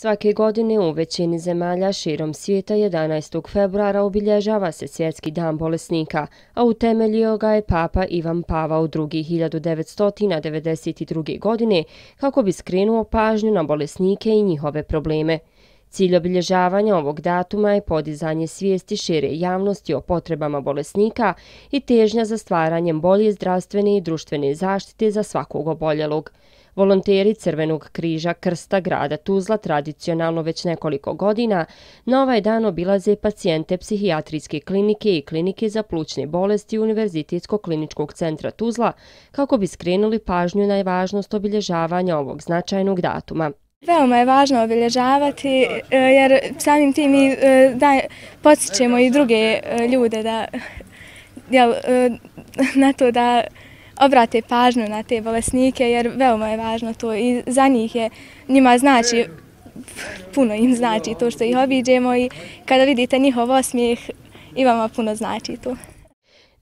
Svake godine u većini zemalja širom svijeta 11. februara obilježava se Svjetski dan bolesnika, a utemeljio ga je Papa Ivan Pavao II. 1992. godine kako bi skrenuo pažnju na bolesnike i njihove probleme. Cilj obilježavanja ovog datuma je podizanje svijesti šire javnosti o potrebama bolesnika i težnja za stvaranjem bolje zdravstvene i društvene zaštite za svakog oboljelog. Volonteri Crvenog križa Krsta grada Tuzla tradicionalno već nekoliko godina na ovaj dan obilaze pacijente psihijatrijske klinike i klinike za plućne bolesti Univerzitetskog kliničkog centra Tuzla kako bi skrenuli pažnju na važnost obilježavanja ovog značajnog datuma. Veoma je važno obilježavati e, jer samim tim i e, podsjećemo i druge e, ljude da, jel, na to da obrate pažnju na te bolesnike jer veoma je važno to i za njih je, njima znači, puno im znači to što ih obiđemo i kada vidite njihov osmijeh i vama puno znači to.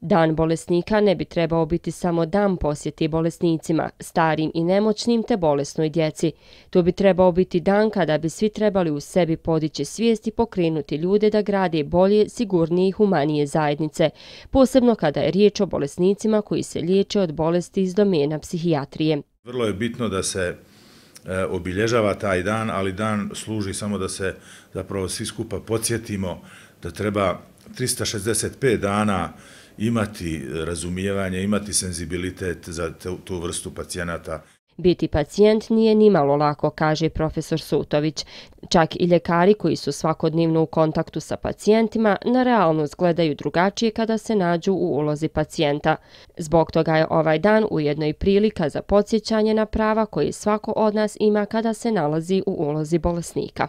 Dan bolesnika ne bi trebao biti samo dan posjeti bolesnicima, starim i nemoćnim te bolesnoj djeci. To bi trebao biti dan kada bi svi trebali u sebi podići svijest i pokrenuti ljude da grade bolje, sigurnije i humanije zajednice, posebno kada je riječ o bolesnicima koji se liječe od bolesti iz domena psihijatrije. Vrlo je bitno da se e, obilježava taj dan, ali dan služi samo da se zapravo svi skupa podsjetimo da treba 365 dana učiniti imati razumijevanje, imati senzibilitet za tu vrstu pacijenata. Biti pacijent nije ni malo lako, kaže profesor Sutović. Čak i ljekari koji su svakodnevno u kontaktu sa pacijentima na realnost gledaju drugačije kada se nađu u ulozi pacijenta. Zbog toga je ovaj dan ujedno i prilika za podsjećanje na prava koje svako od nas ima kada se nalazi u ulozi bolesnika.